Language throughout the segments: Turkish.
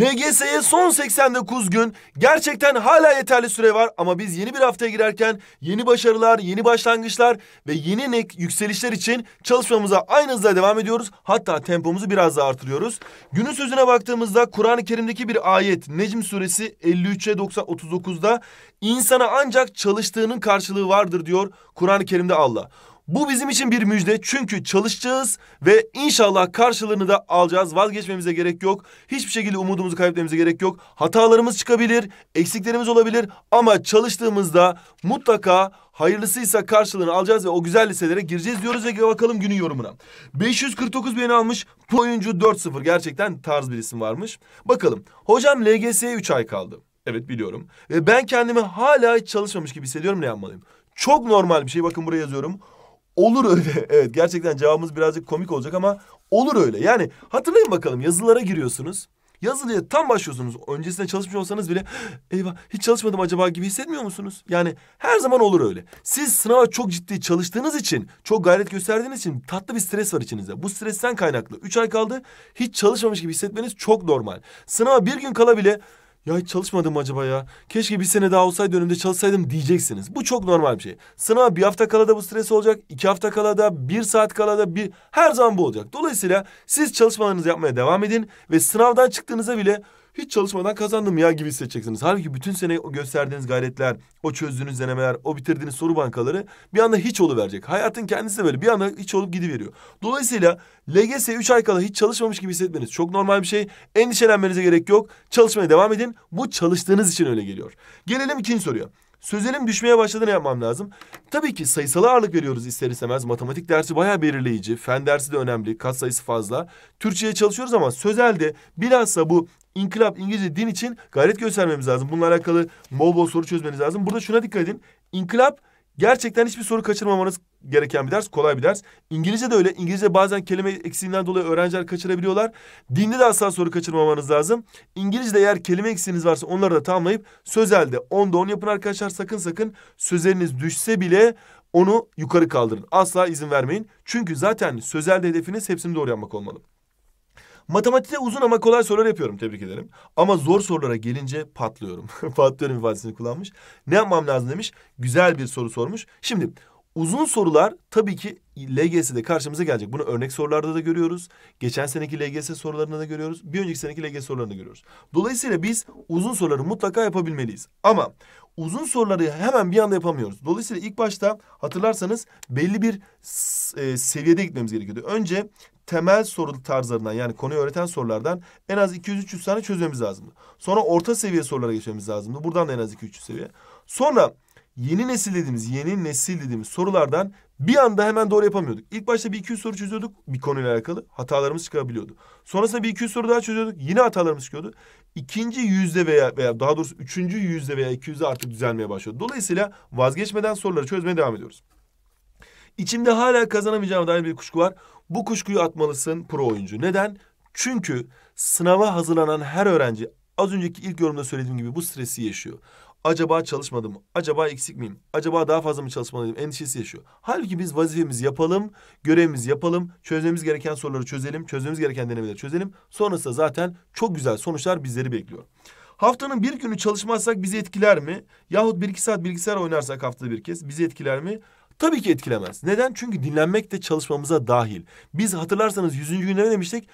LGS'ye son 89 gün gerçekten hala yeterli süre var ama biz yeni bir haftaya girerken yeni başarılar, yeni başlangıçlar ve yeni yükselişler için çalışmamıza aynı hızla devam ediyoruz. Hatta tempomuzu biraz daha artırıyoruz. Günün sözüne baktığımızda Kur'an-ı Kerim'deki bir ayet Necm suresi 53'e 39'da insana ancak çalıştığının karşılığı vardır diyor Kur'an-ı Kerim'de Allah. Bu bizim için bir müjde çünkü çalışacağız ve inşallah karşılığını da alacağız. Vazgeçmemize gerek yok. Hiçbir şekilde umudumuzu kaybetmemize gerek yok. Hatalarımız çıkabilir, eksiklerimiz olabilir ama çalıştığımızda mutlaka hayırlısıysa karşılığını alacağız ve o güzel liselere gireceğiz diyoruz ve bakalım günün yorumuna. 549 beğeni almış. oyuncu 4-0 gerçekten tarz bir isim varmış. Bakalım. Hocam LGS'ye 3 ay kaldı. Evet biliyorum. Ve ben kendimi hala hiç çalışmamış gibi hissediyorum ne yapmalıyım? Çok normal bir şey. Bakın buraya yazıyorum. Olur öyle. Evet gerçekten cevabımız birazcık komik olacak ama olur öyle. Yani hatırlayın bakalım yazılara giriyorsunuz. Yazılıya tam başlıyorsunuz. Öncesinde çalışmış olsanız bile eyvah hiç çalışmadım acaba gibi hissetmiyor musunuz? Yani her zaman olur öyle. Siz sınava çok ciddi çalıştığınız için, çok gayret gösterdiğiniz için tatlı bir stres var içinizde. Bu stresten kaynaklı. Üç ay kaldı hiç çalışmamış gibi hissetmeniz çok normal. Sınava bir gün kala bile ya hiç çalışmadım acaba ya? Keşke bir sene daha olsaydı önümde çalışsaydım diyeceksiniz. Bu çok normal bir şey. Sınava bir hafta kala da bu stres olacak. iki hafta kala da, bir saat kala da, bir... Her zaman bu olacak. Dolayısıyla siz çalışmalarınızı yapmaya devam edin. Ve sınavdan çıktığınızda bile hiç çalışmadan kazandım ya gibi hissedeceksiniz. Halbuki bütün sene gösterdiğiniz gayretler, o çözdüğünüz denemeler, o bitirdiğiniz soru bankaları bir anda hiç verecek. Hayatın kendisi de böyle bir anda hiç olup gidiveriyor. Dolayısıyla LGS 3 ay kala hiç çalışmamış gibi hissetmeniz çok normal bir şey. Endişelenmenize gerek yok. Çalışmaya devam edin. Bu çalıştığınız için öyle geliyor. Gelelim ikinci soruya. Sözelim düşmeye başladı ne yapmam lazım? Tabii ki sayısal ağırlık veriyoruz ister istemez. Matematik dersi bayağı belirleyici. Fen dersi de önemli. Kat sayısı fazla. Türkçe'ye çalışıyoruz ama sözelde bilhassa bu inkılap İngilizce din için gayret göstermemiz lazım. Bununla alakalı bol bol soru çözmeniz lazım. Burada şuna dikkat edin. İnkılap Gerçekten hiçbir soru kaçırmamanız gereken bir ders. Kolay bir ders. İngilizce de öyle. İngilizce bazen kelime eksiğinden dolayı öğrenciler kaçırabiliyorlar. Dinde de asla soru kaçırmamanız lazım. İngilizce'de eğer kelime eksiğiniz varsa onları da tamamlayıp sözelde onda on yapın arkadaşlar. Sakın sakın sözeliniz düşse bile onu yukarı kaldırın. Asla izin vermeyin. Çünkü zaten sözelde hedefiniz hepsini doğru yapmak olmalı. Matematikte uzun ama kolay sorular yapıyorum tebrik ederim. Ama zor sorulara gelince patlıyorum. patlıyorum ifadesini kullanmış. Ne yapmam lazım demiş. Güzel bir soru sormuş. Şimdi uzun sorular tabii ki LGS'de karşımıza gelecek. Bunu örnek sorularda da görüyoruz. Geçen seneki LGS sorularında da görüyoruz. Bir önceki seneki LGS sorularında görüyoruz. Dolayısıyla biz uzun soruları mutlaka yapabilmeliyiz. Ama uzun soruları hemen bir anda yapamıyoruz. Dolayısıyla ilk başta hatırlarsanız belli bir e, seviyede gitmemiz gerekiyordu. Önce temel soru tarzlarından yani konuyu öğreten sorulardan en az 200-300 tane çözmemiz lazımdı. Sonra orta seviye sorulara geçmemiz lazımdı. Buradan da en az 200-300 seviye. Sonra yeni nesil dediğimiz, yeni nesil dediğimiz sorulardan bir anda hemen doğru yapamıyorduk. İlk başta bir 200 soru çözüyorduk bir konuyla alakalı. Hatalarımız çıkabiliyordu. Sonrasında bir 200 soru daha çözüyorduk. Yine hatalarımız çıkıyordu. İkinci yüzde veya, veya daha doğrusu üçüncü yüzde veya iki yüzde artık düzelmeye başladı. Dolayısıyla vazgeçmeden soruları çözmeye devam ediyoruz. İçimde hala kazanamayacağım dair bir kuşku var. Bu kuşkuyu atmalısın pro oyuncu. Neden? Çünkü sınava hazırlanan her öğrenci az önceki ilk yorumda söylediğim gibi bu stresi yaşıyor. Acaba çalışmadım, acaba eksik miyim, acaba daha fazla mı çalışmalıyım endişesi yaşıyor. Halbuki biz vazifemizi yapalım, görevimizi yapalım, çözmemiz gereken soruları çözelim, çözmemiz gereken denemeleri çözelim. Sonrasında zaten çok güzel sonuçlar bizleri bekliyor. Haftanın bir günü çalışmazsak bizi etkiler mi? Yahut bir iki saat bilgisayar oynarsak haftada bir kez bizi etkiler mi? Tabii ki etkilemez. Neden? Çünkü dinlenmek de çalışmamıza dahil. Biz hatırlarsanız yüzüncü günde ne demiştik?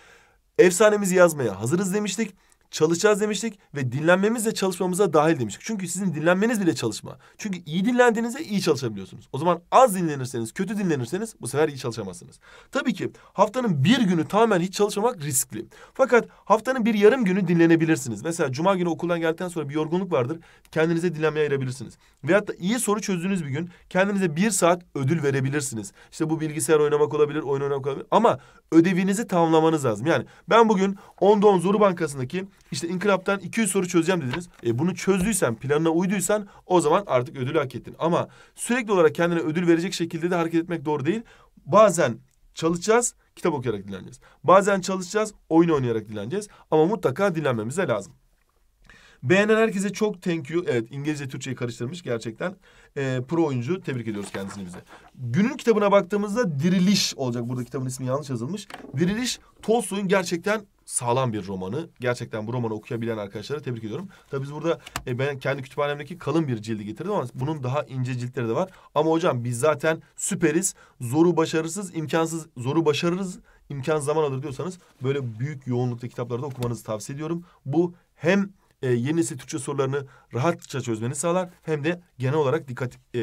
Efsanemizi yazmaya hazırız demiştik çalışacağız demiştik ve dinlenmemiz de çalışmamıza dahil demiştik. Çünkü sizin dinlenmeniz bile çalışma. Çünkü iyi dinlendiğinizde iyi çalışabiliyorsunuz. O zaman az dinlenirseniz, kötü dinlenirseniz bu sefer iyi çalışamazsınız. Tabii ki haftanın bir günü tamamen hiç çalışmamak riskli. Fakat haftanın bir yarım günü dinlenebilirsiniz. Mesela cuma günü okuldan geldikten sonra bir yorgunluk vardır. Kendinize dinlenmeye ayırabilirsiniz. Veyahut da iyi soru çözdüğünüz bir gün kendinize bir saat ödül verebilirsiniz. İşte bu bilgisayar oynamak olabilir, oyun oynamak olabilir. Ama ödevinizi tamamlamanız lazım. Yani ben bugün Onda On Zoru Bankası'ndaki işte inkılaptan 200 soru çözeceğim dediniz. E, bunu çözdüysen, planına uyduysan o zaman artık ödülü hak ettin. Ama sürekli olarak kendine ödül verecek şekilde de hareket etmek doğru değil. Bazen çalışacağız, kitap okuyarak dinleneceğiz. Bazen çalışacağız, oyun oynayarak dinleneceğiz. Ama mutlaka dinlenmemiz de lazım. Beğenen herkese çok thank you. Evet İngilizce Türkçeyi karıştırmış gerçekten. E, pro oyuncu tebrik ediyoruz kendisini bize. Günün kitabına baktığımızda Diriliş olacak. Burada kitabın ismi yanlış yazılmış. Diriliş Tolstoy'un gerçekten sağlam bir romanı. Gerçekten bu romanı okuyabilen arkadaşlara tebrik ediyorum. Tabii biz burada e, ben kendi kütüphanemdeki kalın bir cildi getirdim ama bunun daha ince ciltleri de var. Ama hocam biz zaten süperiz. Zoru başarısız, imkansız, zoru başarırız, imkan zaman alır diyorsanız böyle büyük yoğunlukta kitapları da okumanızı tavsiye ediyorum. Bu hem e, yeni nesil Türkçe sorularını rahatça çözmeni sağlar hem de genel olarak dikkat e,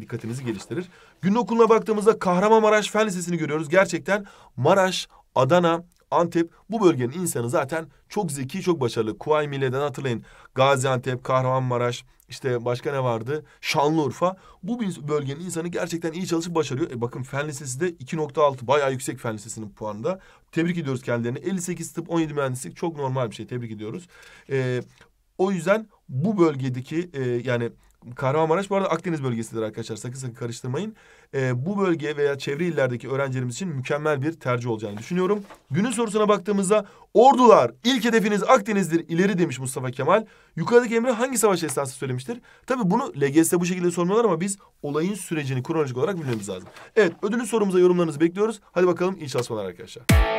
dikkatinizi geliştirir. Günün okuluna baktığımızda Kahramanmaraş Fen Lisesi'ni görüyoruz. Gerçekten Maraş, Adana, Antep bu bölgenin insanı zaten çok zeki, çok başarılı. Kuvayi Milliye'den hatırlayın. Gaziantep, Kahramanmaraş, işte başka ne vardı? Şanlıurfa. Bu bölgenin insanı gerçekten iyi çalışıp başarıyor. E bakın Fen Lisesi de 2.6 bayağı yüksek Fen Lisesi'nin puanında. Tebrik ediyoruz kendilerini. 58 tıp 17 mühendislik çok normal bir şey. Tebrik ediyoruz. E, o yüzden bu bölgedeki e, yani Kahramanmaraş bu arada Akdeniz bölgesidir arkadaşlar. Sakın sakın karıştırmayın. E, bu bölge veya çevre illerdeki öğrencilerimiz için mükemmel bir tercih olacağını düşünüyorum. Günün sorusuna baktığımızda ordular ilk hedefiniz Akdeniz'dir ileri demiş Mustafa Kemal. Yukarıdaki emri hangi savaş esası söylemiştir? Tabi bunu LGS'de bu şekilde sormuyorlar ama biz olayın sürecini kronolojik olarak bilmemiz lazım. Evet ödülün sorumuza yorumlarınızı bekliyoruz. Hadi bakalım iyi çalışmalar arkadaşlar.